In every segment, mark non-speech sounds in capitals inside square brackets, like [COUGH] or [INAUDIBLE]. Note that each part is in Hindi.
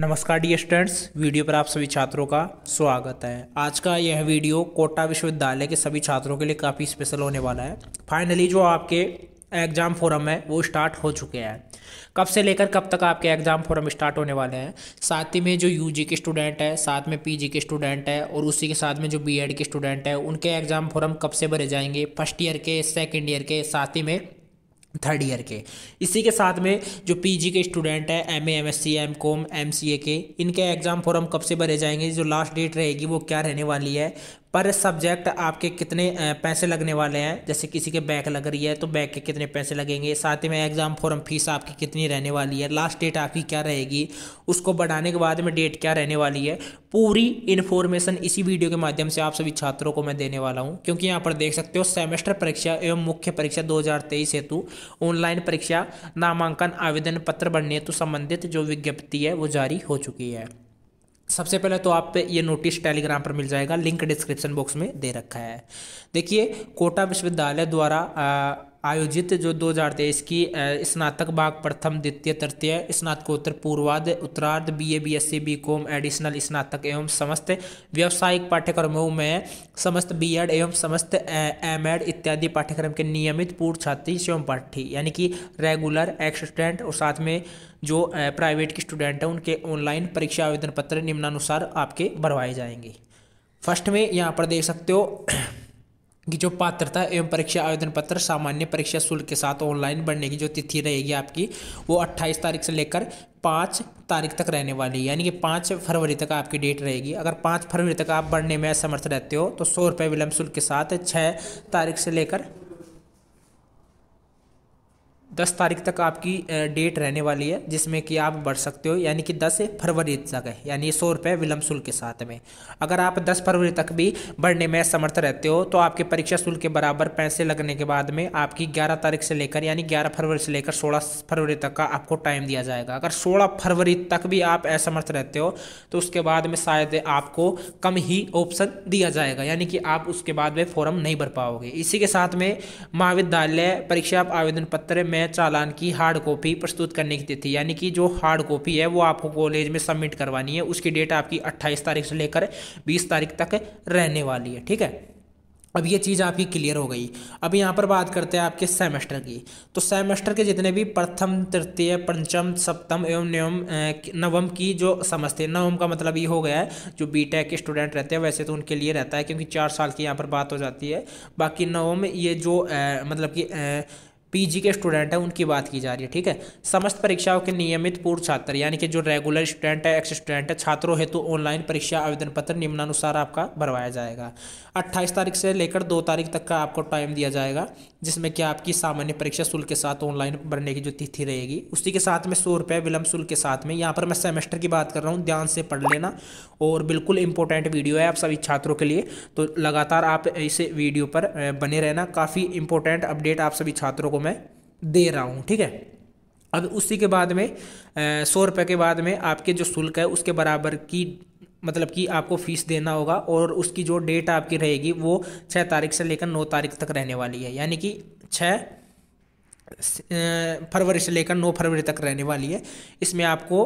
नमस्कार डी स्टूडेंट्स वीडियो पर आप सभी छात्रों का स्वागत है आज का यह वीडियो कोटा विश्वविद्यालय के सभी छात्रों के लिए काफ़ी स्पेशल होने वाला है फाइनली जो आपके एग्ज़ाम फोरम है वो स्टार्ट हो चुके हैं कब से लेकर कब तक आपके एग्ज़ाम फोरम स्टार्ट होने वाले हैं साथ ही में जो यूजी के स्टूडेंट है साथ में पीजी के स्टूडेंट है और उसी के साथ में जो बीएड के स्टूडेंट है उनके एग्ज़ाम फोरम कब से भरे जाएंगे फर्स्ट ईयर के सेकेंड ईयर के साथ ही में थर्ड ईयर के इसी के साथ में जो पीजी के स्टूडेंट हैं M M S C M com M C A के इनके एग्ज़ाम फॉर्म कब से भरे जाएंगे जो लास्ट डेट रहेगी वो क्या रहने वाली है पर सब्जेक्ट आपके कितने पैसे लगने वाले हैं जैसे किसी के बैक लग रही है तो बैक के कितने पैसे लगेंगे साथ ही में एग्ज़ाम फॉर्म फीस आपकी कितनी रहने वाली है लास्ट डेट आपकी क्या रहेगी उसको बढ़ाने के बाद में डेट क्या रहने वाली है पूरी इन्फॉर्मेशन इसी वीडियो के माध्यम से आप सभी छात्रों को मैं देने वाला हूँ क्योंकि यहाँ पर देख सकते हो सेमेस्टर परीक्षा एवं मुख्य परीक्षा दो हेतु ऑनलाइन परीक्षा नामांकन आवेदन पत्र बनने हेतु संबंधित जो विज्ञप्ति है वो जारी हो चुकी है सबसे पहले तो आप पे ये नोटिस टेलीग्राम पर मिल जाएगा लिंक डिस्क्रिप्शन बॉक्स में दे रखा है देखिए कोटा विश्वविद्यालय द्वारा आयोजित जो दो हज़ार तेईस की स्नातक भाग प्रथम द्वितीय तृतीय स्नातकोत्तर पूर्वाद उत्तरार्ध B A B S C B com additional स्नातक एवं समस्त व्यावसायिक पाठ्यक्रमों में समस्त बी एड एवं समस्त एम एड इत्यादि पाठ्यक्रम के नियमित पूर्व छात्री स्वयं पाठी यानी कि रेगुलर एक्सिस्टेंट और साथ में जो प्राइवेट के स्टूडेंट हैं उनके ऑनलाइन परीक्षा आवेदन पत्र निम्नानुसार आपके भरवाए जाएंगे फर्स्ट में यहाँ पर देख सकते हो की जो पात्रता एवं परीक्षा आवेदन पत्र सामान्य परीक्षा शुल्क के साथ ऑनलाइन भरने की जो तिथि रहेगी आपकी वो 28 तारीख से लेकर पाँच तारीख तक रहने वाली है यानी कि पाँच फरवरी तक आपकी डेट रहेगी अगर पाँच फरवरी तक आप भरने में असमर्थ रहते हो तो सौ रुपये विलम्ब शुल्क के साथ छः तारीख से लेकर दस तारीख तक आपकी डेट रहने वाली है जिसमें कि आप बढ़ सकते हो यानी कि दस फरवरी तक है यानी सौ रुपये विलम्ब शुल्क के साथ में अगर आप दस फरवरी तक भी बढ़ने में समर्थ रहते हो तो आपके परीक्षा शुल्क के बराबर पैसे लगने के बाद में आपकी ग्यारह तारीख से लेकर यानी ग्यारह फरवरी से लेकर सोलह फरवरी तक का आपको टाइम दिया जाएगा अगर सोलह फरवरी तक भी आप असमर्थ रहते हो तो उसके बाद में शायद आपको कम ही ऑप्शन दिया जाएगा यानी कि आप उसके बाद में फॉर्म नहीं भर पाओगे इसी के साथ में महाविद्यालय परीक्षा आवेदन पत्र में चालान की हार्ड कॉपी प्रस्तुत करने की तिथि यानी कि जो हार्ड कॉपी है वो आपको कॉलेज में सबमिट करवानी है उसकी डेट आपकी अट्ठाईस तारीख से लेकर बीस तारीख तक रहने वाली है ठीक है अब ये चीज़ आपकी क्लियर हो गई अब यहाँ पर बात करते हैं आपके सेमेस्टर की तो सेमेस्टर के जितने भी प्रथम तृतीय पंचम सप्तम एवं नवम नवम की जो समझते हैं नवम का मतलब ये हो गया है जो बी टेक के स्टूडेंट रहते हैं वैसे तो उनके लिए रहता है क्योंकि चार साल की यहाँ पर बात हो जाती है बाकी नवम ये जो ए, मतलब कि पीजी के स्टूडेंट हैं उनकी बात की जा रही है ठीक है समस्त परीक्षाओं के नियमित पूर्व छात्र यानी कि जो रेगुलर स्टूडेंट है एक्स स्टूडेंट है छात्रों हेतु तो ऑनलाइन परीक्षा आवेदन पत्र निम्नानुसार आपका भरवाया जाएगा अट्ठाईस तारीख से लेकर दो तारीख तक का आपको टाइम दिया जाएगा जिसमें कि आपकी सामान्य परीक्षा शुल्क के साथ ऑनलाइन भरने की जो तिथि रहेगी उसी के साथ में सौ रुपये विलंब शुल्क के साथ में यहाँ पर मैं सेमेस्टर की बात कर रहा हूँ ध्यान से पढ़ लेना और बिल्कुल इंपॉर्टेंट वीडियो है आप सभी छात्रों के लिए तो लगातार आप इस वीडियो पर बने रहना काफ़ी इंपॉर्टेंट अपडेट आप सभी छात्रों को मैं दे रहा हूँ ठीक है अब उसी के बाद में सौ रुपये के बाद में आपके जो शुल्क है उसके बराबर की मतलब कि आपको फ़ीस देना होगा और उसकी जो डेट आपकी रहेगी वो छः तारीख से लेकर नौ तारीख तक रहने वाली है यानी कि छः फरवरी से लेकर नौ फरवरी तक रहने वाली है इसमें आपको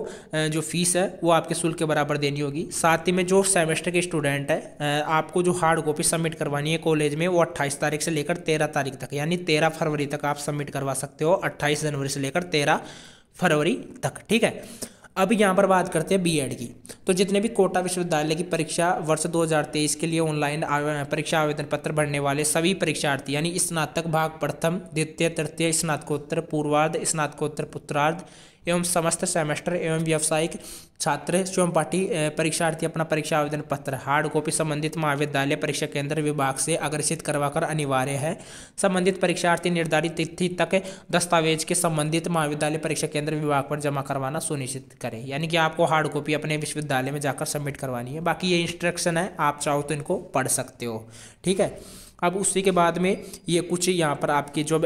जो फीस है वो आपके शुल्क के बराबर देनी होगी साथ ही में जो सेमेस्टर के स्टूडेंट है आपको जो हार्ड कॉपी सबमिट करवानी है कॉलेज में वो अट्ठाईस तारीख से लेकर तेरह तारीख तक यानी तेरह फरवरी तक आप सबमिट करवा सकते हो अट्ठाईस जनवरी से लेकर तेरह फरवरी तक ठीक है अब यहाँ पर बात करते हैं बीएड की तो जितने भी कोटा विश्वविद्यालय की परीक्षा वर्ष 2023 के लिए ऑनलाइन परीक्षा आवेदन पत्र भरने वाले सभी परीक्षार्थी यानी स्नातक भाग प्रथम द्वितीय तृतीय स्नातकोत्तर पूर्वार्ध स्नातकोत्तर पुत्रार्ध एवं समस्त सेमेस्टर एवं व्यावसायिक छात्र स्वयं पाठी परीक्षार्थी अपना परीक्षा आवेदन पत्र हार्ड कॉपी संबंधित महाविद्यालय परीक्षा केंद्र विभाग से अग्रसित करवाकर अनिवार्य है संबंधित परीक्षार्थी निर्धारित तिथि तक दस्तावेज के संबंधित महाविद्यालय परीक्षा केंद्र विभाग पर जमा करवाना सुनिश्चित करें यानी कि आपको हार्ड कॉपी अपने विश्वविद्यालय में जाकर सबमिट करवानी है बाकी ये इंस्ट्रक्शन है आप चाहो तो इनको पढ़ सकते हो ठीक है अब उसी के बाद में ये कुछ यहाँ पर आपकी जो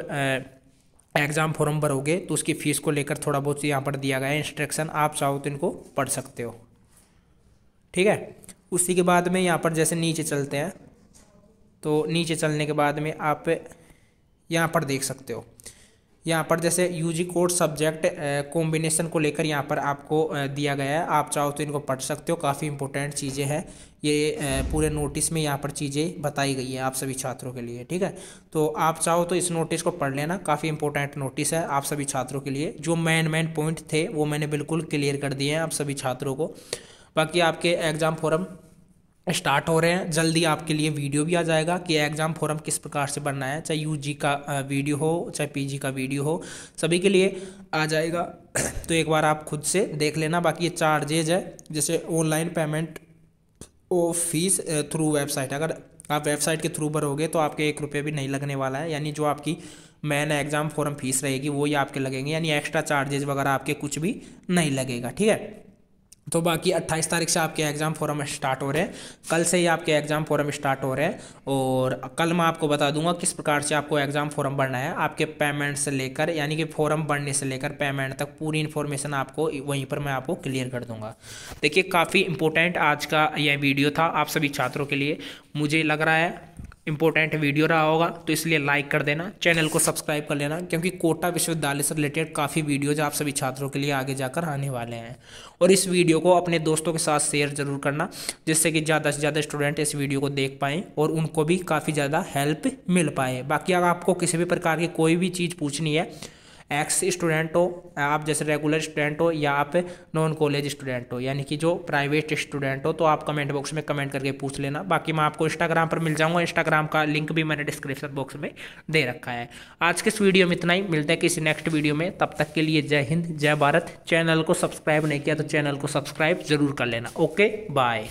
एग्ज़ाम फॉर्म भरोगे तो उसकी फ़ीस को लेकर थोड़ा बहुत यहाँ पर दिया गया है इंस्ट्रक्शन आप चाहो तो इनको पढ़ सकते हो ठीक है उसी के बाद में यहाँ पर जैसे नीचे चलते हैं तो नीचे चलने के बाद में आप यहाँ पर देख सकते हो यहाँ पर जैसे U G course subject combination को लेकर यहाँ पर आपको दिया गया है आप चाहो तो इनको पढ़ सकते हो काफ़ी इंपॉर्टेंट चीज़ें हैं ये पूरे नोटिस में यहाँ पर चीज़ें बताई गई है आप सभी छात्रों के लिए ठीक है तो आप चाहो तो इस नोटिस को पढ़ लेना काफ़ी इंपॉर्टेंट नोटिस है आप सभी छात्रों के लिए जो मेन मेन पॉइंट थे वो मैंने बिल्कुल क्लियर कर दिए हैं आप सभी छात्रों को बाकी आपके एग्ज़ाम फॉरम स्टार्ट हो रहे हैं जल्दी आपके लिए वीडियो भी आ जाएगा कि एग्ज़ाम फॉरम किस प्रकार से बनना है चाहे यूजी का वीडियो हो चाहे पीजी का वीडियो हो सभी के लिए आ जाएगा [CLEARS THROAT] तो एक बार आप खुद से देख लेना बाकी ये चार्जेज है जैसे ऑनलाइन पेमेंट ओ फीस थ्रू वेबसाइट अगर आप वेबसाइट के थ्रू भरोगे तो आपके एक रुपये भी नहीं लगने वाला है यानी जो आपकी मैन एग्ज़ाम फॉरम फीस रहेगी वही आपके लगेंगे यानी एक्स्ट्रा चार्जेज वगैरह आपके कुछ भी नहीं लगेगा ठीक है तो बाकी 28 तारीख से आपके एग्ज़ाम फोरम स्टार्ट हो रहे हैं कल से ही आपके एग्ज़ाम फोरम स्टार्ट हो रहे हैं और कल मैं आपको बता दूंगा किस प्रकार से आपको एग्ज़ाम फोरम भरना है आपके पेमेंट से लेकर यानी कि फॉरम भरने से लेकर पेमेंट तक पूरी इन्फॉर्मेशन आपको वहीं पर मैं आपको क्लियर कर दूंगा देखिए काफ़ी इंपॉर्टेंट आज का यह वीडियो था आप सभी छात्रों के लिए मुझे लग रहा है इंपॉर्टेंट वीडियो रहा होगा तो इसलिए लाइक कर देना चैनल को सब्सक्राइब कर लेना क्योंकि कोटा विश्वविद्यालय से रिलेटेड काफ़ी वीडियोज आप सभी छात्रों के लिए आगे जाकर आने वाले हैं और इस वीडियो को अपने दोस्तों के साथ शेयर जरूर करना जिससे कि ज़्यादा से ज़्यादा स्टूडेंट इस वीडियो को देख पाएँ और उनको भी काफ़ी ज़्यादा हेल्प मिल पाए बाकी अगर आपको किसी भी प्रकार की कोई भी चीज़ पूछनी है एक्स स्टूडेंट हो आप जैसे रेगुलर स्टूडेंट हो या आप नॉन कॉलेज स्टूडेंट हो यानी कि जो प्राइवेट स्टूडेंट हो तो आप कमेंट बॉक्स में कमेंट करके पूछ लेना बाकी मैं आपको इंस्टाग्राम पर मिल जाऊँगा इंस्टाग्राम का लिंक भी मैंने डिस्क्रिप्शन बॉक्स में दे रखा है आज के इस वीडियो में इतना ही मिलता है किसी नेक्स्ट वीडियो में तब तक के लिए जय हिंद जय भारत चैनल को सब्सक्राइब नहीं किया तो चैनल को सब्सक्राइब जरूर कर लेना ओके बाय